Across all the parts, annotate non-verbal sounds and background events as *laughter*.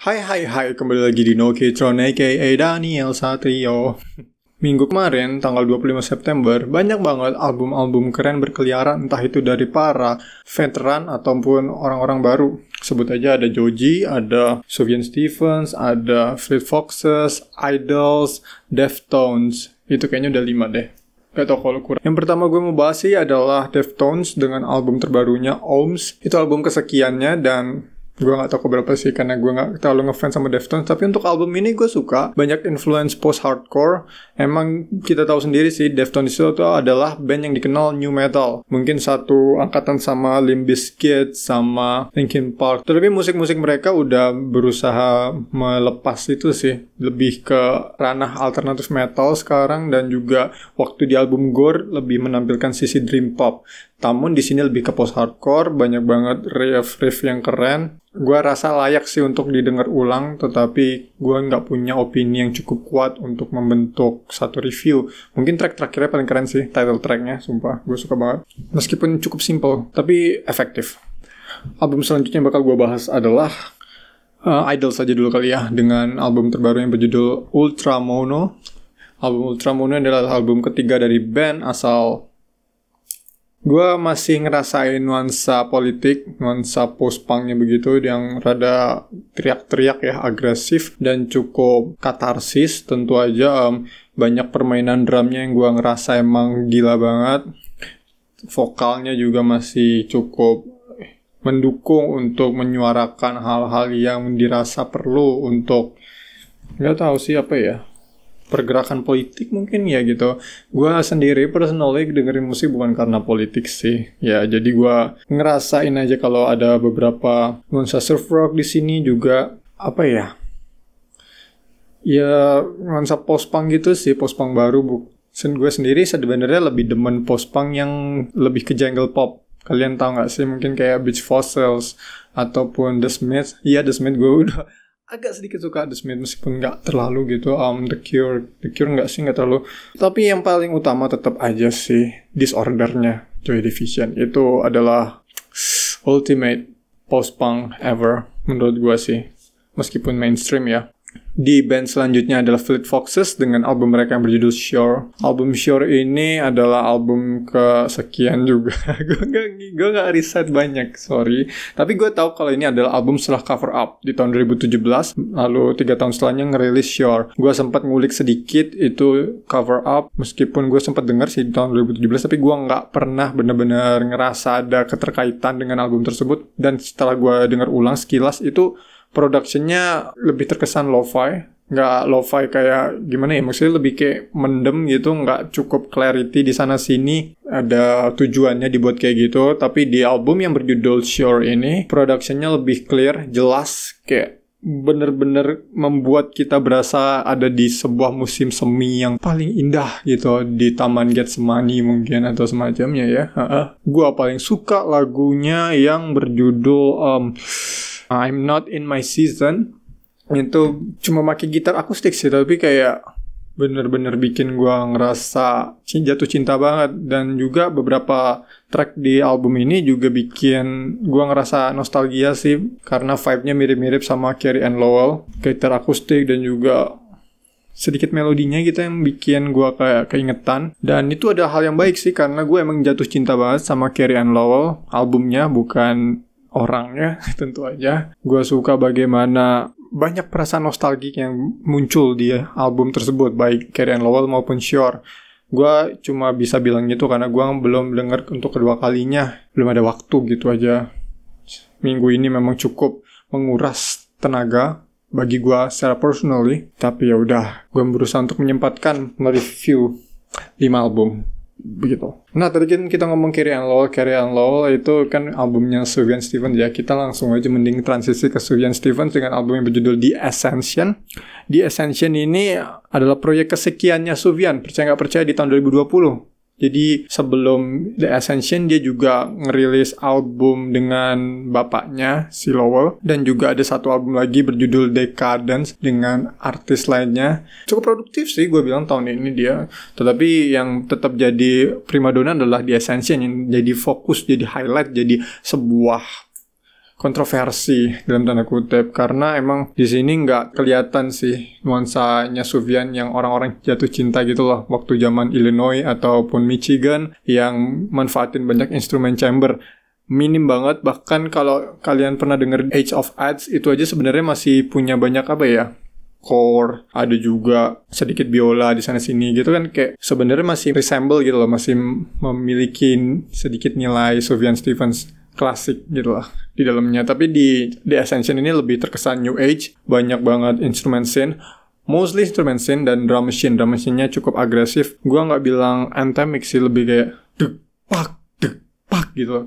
Hai hai hai, kembali lagi di Nokitron aka Daniel Satrio. Minggu kemarin, tanggal 25 September, banyak banget album-album keren berkeliaran entah itu dari para veteran ataupun orang-orang baru. Sebut aja ada Joji, ada Sufjan Stevens, ada Fleet Foxes, Idols, Deftones. Itu kayaknya udah lima deh. Gak tau kalau kurang. Yang pertama gue mau bahas sih adalah Deftones dengan album terbarunya Ohms. Itu album kesekiannya dan gue gak tau berapa sih karena gue gak terlalu ngefans sama Deftones tapi untuk album ini gue suka banyak influence post hardcore emang kita tahu sendiri sih Deftones itu adalah band yang dikenal new metal mungkin satu angkatan sama Limp Bizkit sama Linkin Park terlebih musik-musik mereka udah berusaha melepas itu sih lebih ke ranah alternatif metal sekarang dan juga waktu di album Gore lebih menampilkan sisi dream pop namun di sini lebih ke post hardcore, banyak banget riff-riff yang keren. Gua rasa layak sih untuk didengar ulang, tetapi gua nggak punya opini yang cukup kuat untuk membentuk satu review. Mungkin track terakhirnya paling keren sih, title tracknya, sumpah, gue suka banget. Meskipun cukup simple, tapi efektif. Album selanjutnya yang bakal gue bahas adalah uh, eh, Idol saja dulu kali ya, dengan album terbaru yang berjudul Ultra Mono. Album Ultra Mono adalah album ketiga dari band asal gue masih ngerasain nuansa politik, nuansa pospangnya begitu yang rada teriak-teriak ya, agresif dan cukup katarsis tentu aja um, banyak permainan drumnya yang gue ngerasa emang gila banget vokalnya juga masih cukup mendukung untuk menyuarakan hal-hal yang dirasa perlu untuk nggak tahu sih apa ya pergerakan politik mungkin ya gitu. Gue sendiri personally dengerin musik bukan karena politik sih. Ya jadi gue ngerasain aja kalau ada beberapa nuansa surf rock di sini juga apa ya? Ya nuansa post punk gitu sih, post punk baru bu. Sen gue sendiri sebenarnya lebih demen post punk yang lebih ke jungle pop. Kalian tahu nggak sih mungkin kayak Beach Fossils ataupun The Smith. Iya The Smith gue udah agak sedikit suka The Smith meskipun nggak terlalu gitu um, The Cure The Cure nggak sih nggak terlalu tapi yang paling utama tetap aja sih disordernya Joy Division itu adalah ultimate post punk ever menurut gue sih meskipun mainstream ya di band selanjutnya adalah Fleet Foxes dengan album mereka yang berjudul Shore Album Shore ini adalah album kesekian juga. gue *laughs* gak, gua gak riset banyak, sorry. Tapi gue tahu kalau ini adalah album setelah cover up di tahun 2017. Lalu tiga tahun setelahnya ngerilis Shore Gue sempat ngulik sedikit itu cover up. Meskipun gue sempat denger sih di tahun 2017, tapi gue gak pernah bener-bener ngerasa ada keterkaitan dengan album tersebut. Dan setelah gue denger ulang sekilas itu productionnya lebih terkesan lo-fi nggak lo-fi kayak gimana ya maksudnya lebih kayak mendem gitu nggak cukup clarity di sana sini ada tujuannya dibuat kayak gitu tapi di album yang berjudul Sure ini productionnya lebih clear jelas kayak bener-bener membuat kita berasa ada di sebuah musim semi yang paling indah gitu di Taman Getsemani mungkin atau semacamnya ya. Gua paling suka lagunya yang berjudul um, I'm not in my season itu cuma pakai gitar akustik sih tapi kayak bener-bener bikin gue ngerasa jatuh cinta banget dan juga beberapa track di album ini juga bikin gue ngerasa nostalgia sih karena vibe-nya mirip-mirip sama Carrie and Lowell gitar akustik dan juga sedikit melodinya gitu yang bikin gue kayak keingetan dan itu ada hal yang baik sih karena gue emang jatuh cinta banget sama Carrie and Lowell albumnya bukan orangnya *laughs* tentu aja. Gue suka bagaimana banyak perasaan nostalgik yang muncul di album tersebut, baik Karen Lowell maupun Shore. Gue cuma bisa bilang gitu karena gue belum denger untuk kedua kalinya, belum ada waktu gitu aja. Minggu ini memang cukup menguras tenaga bagi gue secara personally, tapi ya udah, gue berusaha untuk menyempatkan mereview 5 album begitu. Nah tadi kan kita ngomong Carry and Lowell, Carry and Lowell itu kan albumnya suvian Stevens ya. Kita langsung aja mending transisi ke suvian Stevens dengan album yang berjudul The Ascension. The Ascension ini adalah proyek kesekiannya suvian percaya nggak percaya di tahun 2020. Jadi sebelum The Ascension dia juga ngerilis album dengan bapaknya si Lowell dan juga ada satu album lagi berjudul Decadence dengan artis lainnya. Cukup produktif sih gue bilang tahun ini dia. Tetapi yang tetap jadi primadona adalah The Ascension yang jadi fokus, jadi highlight, jadi sebuah kontroversi dalam tanda kutip karena emang di sini nggak kelihatan sih nuansanya Sufyan yang orang-orang jatuh cinta gitu loh waktu zaman Illinois ataupun Michigan yang manfaatin banyak instrumen chamber minim banget bahkan kalau kalian pernah denger Age of Ads itu aja sebenarnya masih punya banyak apa ya core, ada juga sedikit biola di sana sini gitu kan kayak sebenarnya masih resemble gitu loh, masih memiliki sedikit nilai Sufyan Stevens klasik gitu lah di dalamnya. Tapi di di Ascension ini lebih terkesan new age, banyak banget instrumen synth, mostly instrumen synth dan drum machine. Drum machine-nya cukup agresif. Gua nggak bilang anthemic sih, lebih kayak deg pak deg pak gitu. Lah.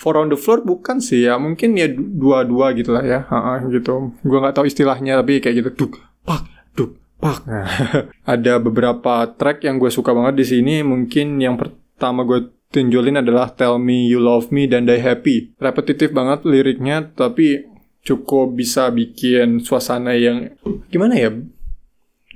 Four on the floor bukan sih ya, mungkin ya dua-dua gitu lah ya, ha -ha, gitu. Gua nggak tahu istilahnya tapi kayak gitu duk pak duk pak. Nah, *laughs* ada beberapa track yang gue suka banget di sini. Mungkin yang pertama gue Tinjolin adalah Tell Me You Love Me dan Die Happy. Repetitif banget liriknya, tapi cukup bisa bikin suasana yang gimana ya?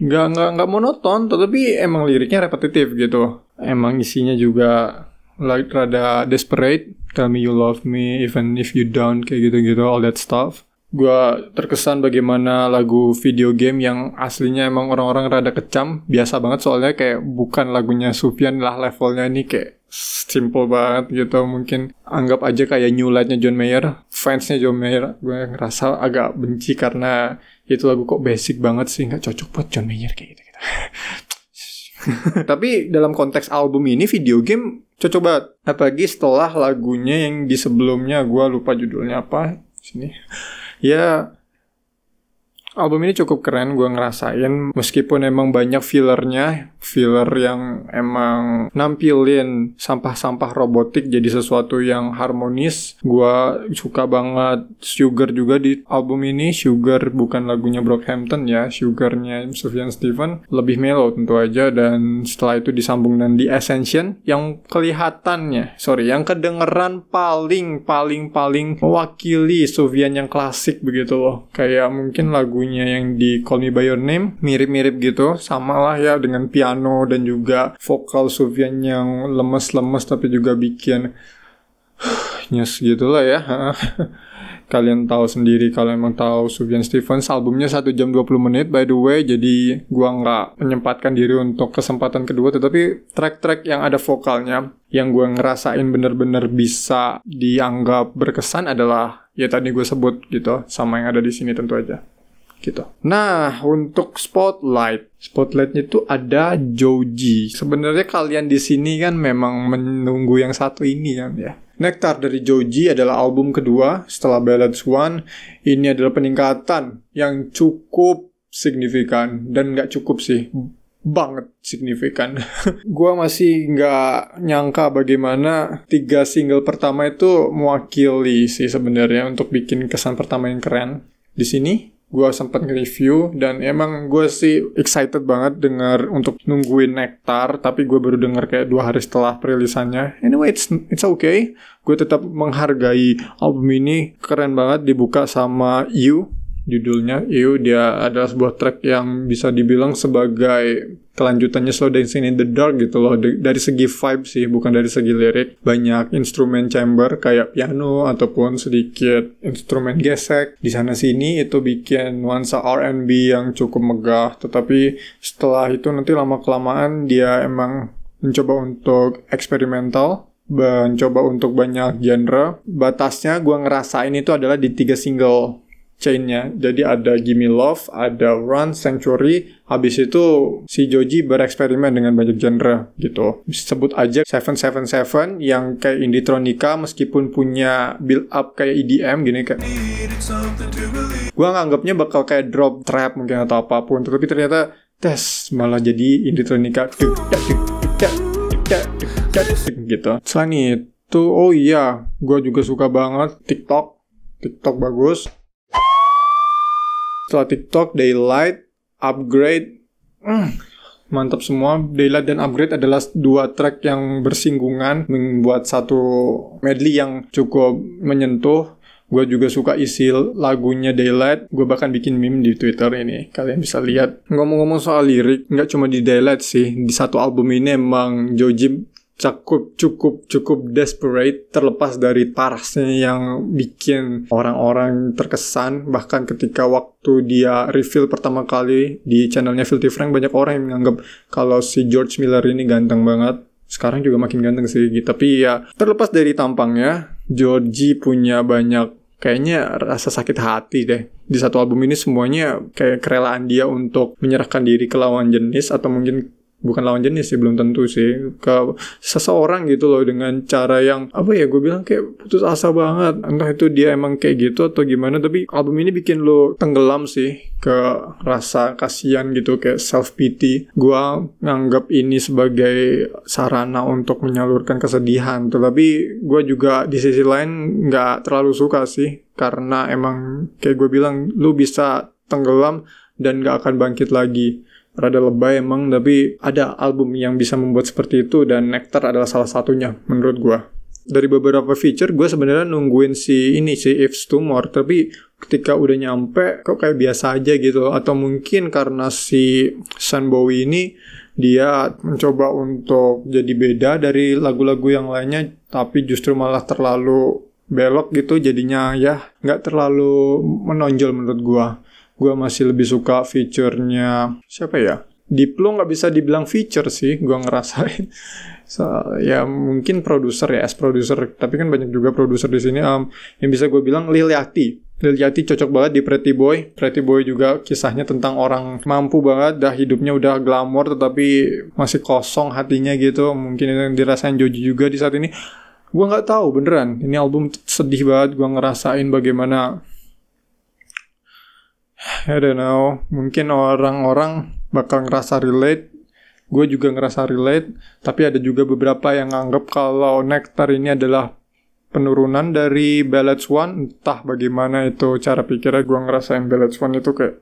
Gak nggak, nggak monoton, tetapi emang liriknya repetitif gitu. Emang isinya juga like, rada desperate. Tell me you love me even if you don't, kayak gitu-gitu, all that stuff gue terkesan bagaimana lagu video game yang aslinya emang orang-orang rada kecam biasa banget soalnya kayak bukan lagunya Sufyan lah levelnya ini kayak simple banget gitu mungkin anggap aja kayak new lightnya John Mayer fansnya John Mayer gue ngerasa agak benci karena itu lagu kok basic banget sih nggak cocok buat John Mayer kayak gitu, -gitu. *laughs* Tapi dalam konteks album ini video game cocok banget. Apalagi setelah lagunya yang di sebelumnya gue lupa judulnya apa. Sini. Yeah. album ini cukup keren gue ngerasain meskipun emang banyak fillernya filler yang emang nampilin sampah-sampah robotik jadi sesuatu yang harmonis gue suka banget Sugar juga di album ini Sugar bukan lagunya Brockhampton ya Sugarnya Sufjan Steven lebih mellow tentu aja dan setelah itu disambung dengan di Ascension yang kelihatannya sorry yang kedengeran paling paling paling mewakili Sufjan yang klasik begitu loh kayak mungkin lagu lagunya yang di Call Me By Your Name mirip-mirip gitu sama lah ya dengan piano dan juga vokal Sufyan yang lemes-lemes tapi juga bikin *sighs* nyes gitu lah ya *laughs* kalian tahu sendiri kalau emang tahu Sufjan Stevens albumnya satu jam 20 menit by the way jadi gua nggak menyempatkan diri untuk kesempatan kedua tetapi track-track yang ada vokalnya yang gua ngerasain bener-bener bisa dianggap berkesan adalah ya tadi gue sebut gitu sama yang ada di sini tentu aja gitu. Nah, untuk spotlight, spotlightnya itu ada Joji. Sebenarnya kalian di sini kan memang menunggu yang satu ini kan ya. Nektar dari Joji adalah album kedua setelah Ballads One. Ini adalah peningkatan yang cukup signifikan dan nggak cukup sih banget signifikan. *laughs* gua masih nggak nyangka bagaimana tiga single pertama itu mewakili sih sebenarnya untuk bikin kesan pertama yang keren. Di sini gue sempat nge-review dan emang gue sih excited banget dengar untuk nungguin Nektar tapi gue baru denger kayak dua hari setelah perilisannya anyway it's it's okay gue tetap menghargai album ini keren banget dibuka sama You judulnya Ew dia adalah sebuah track yang bisa dibilang sebagai kelanjutannya Slow Dancing in the Dark gitu loh D dari segi vibe sih bukan dari segi lirik banyak instrumen chamber kayak piano ataupun sedikit instrumen gesek di sana sini itu bikin nuansa R&B yang cukup megah tetapi setelah itu nanti lama kelamaan dia emang mencoba untuk eksperimental mencoba untuk banyak genre batasnya gue ngerasain itu adalah di tiga single chainnya. Jadi ada Gimme Love, ada Run, Sanctuary, habis itu si Joji bereksperimen dengan banyak genre gitu. Sebut aja 777 yang kayak Inditronica meskipun punya build up kayak EDM gini kayak gua nganggapnya bakal kayak drop trap mungkin atau apapun tapi ternyata tes malah jadi Inditronica. gitu. Selain itu, oh iya, gue juga suka banget TikTok. TikTok bagus. Setelah TikTok, Daylight, Upgrade, mm, mantap semua. Daylight dan Upgrade adalah dua track yang bersinggungan membuat satu medley yang cukup menyentuh. Gue juga suka isi lagunya Daylight. Gue bahkan bikin meme di Twitter ini. Kalian bisa lihat. Ngomong-ngomong soal lirik, nggak cuma di Daylight sih. Di satu album ini emang Joji cukup cukup cukup desperate terlepas dari parasnya yang bikin orang-orang terkesan bahkan ketika waktu dia reveal pertama kali di channelnya Filthy Frank banyak orang yang menganggap kalau si George Miller ini ganteng banget sekarang juga makin ganteng sih gitu tapi ya terlepas dari tampangnya Georgie punya banyak kayaknya rasa sakit hati deh. Di satu album ini semuanya kayak kerelaan dia untuk menyerahkan diri ke lawan jenis atau mungkin bukan lawan jenis sih belum tentu sih ke seseorang gitu loh dengan cara yang apa ya gue bilang kayak putus asa banget entah itu dia emang kayak gitu atau gimana tapi album ini bikin lo tenggelam sih ke rasa kasihan gitu kayak self pity gue nganggap ini sebagai sarana untuk menyalurkan kesedihan tetapi gue juga di sisi lain nggak terlalu suka sih karena emang kayak gue bilang lo bisa tenggelam dan gak akan bangkit lagi rada lebay emang tapi ada album yang bisa membuat seperti itu dan Nectar adalah salah satunya menurut gue dari beberapa feature gue sebenarnya nungguin si ini si Ifs Tumor tapi ketika udah nyampe kok kayak biasa aja gitu atau mungkin karena si Sun Bowie ini dia mencoba untuk jadi beda dari lagu-lagu yang lainnya tapi justru malah terlalu belok gitu jadinya ya nggak terlalu menonjol menurut gua gue masih lebih suka fiturnya siapa ya Diplo nggak bisa dibilang feature sih gue ngerasain *laughs* so, ya mungkin produser ya as produser tapi kan banyak juga produser di sini um, yang bisa gue bilang Lil Yati Lil Yati cocok banget di Pretty Boy. Pretty Boy juga kisahnya tentang orang mampu banget, dah hidupnya udah glamor tetapi masih kosong hatinya gitu. Mungkin yang dirasain Joji juga di saat ini. Gue nggak tahu beneran. Ini album sedih banget. Gue ngerasain bagaimana I don't know, mungkin orang-orang bakal ngerasa relate. Gue juga ngerasa relate, tapi ada juga beberapa yang nganggep kalau Nectar ini adalah penurunan dari Balance One. Entah bagaimana itu cara pikirnya gue ngerasain Balance One itu kayak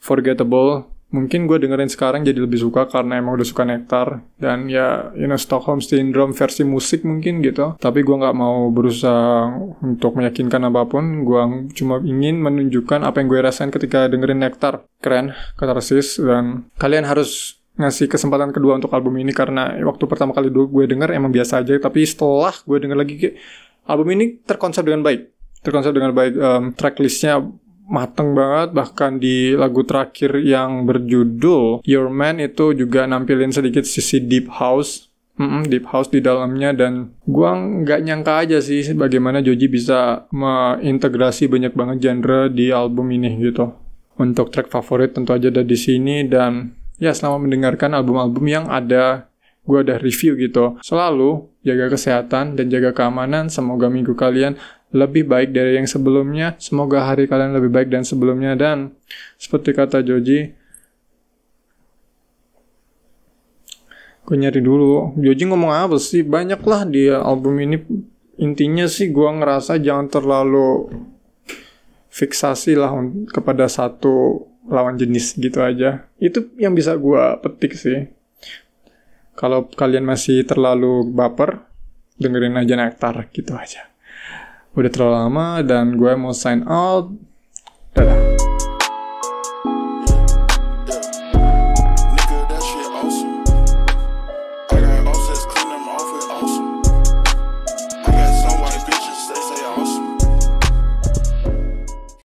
forgettable mungkin gue dengerin sekarang jadi lebih suka karena emang udah suka Nektar dan ya you know Stockholm Syndrome versi musik mungkin gitu tapi gue nggak mau berusaha untuk meyakinkan apapun gue cuma ingin menunjukkan apa yang gue rasain ketika dengerin Nektar keren katarsis dan kalian harus ngasih kesempatan kedua untuk album ini karena waktu pertama kali gue denger emang biasa aja tapi setelah gue denger lagi album ini terkonsep dengan baik terkonsep dengan baik um, tracklistnya mateng banget bahkan di lagu terakhir yang berjudul Your Man itu juga nampilin sedikit sisi deep house Mm-mm, deep house di dalamnya dan gua nggak nyangka aja sih bagaimana Joji bisa mengintegrasi banyak banget genre di album ini gitu untuk track favorit tentu aja ada di sini dan ya selama mendengarkan album-album yang ada gua udah review gitu. Selalu jaga kesehatan dan jaga keamanan. Semoga minggu kalian lebih baik dari yang sebelumnya. Semoga hari kalian lebih baik dan sebelumnya dan seperti kata Joji, gue nyari dulu. Joji ngomong apa sih? Banyaklah di album ini. Intinya sih gue ngerasa jangan terlalu fiksasi lah kepada satu lawan jenis gitu aja. Itu yang bisa gue petik sih. Kalau kalian masih terlalu baper, dengerin aja Nektar gitu aja udah terlalu lama dan gue mau sign out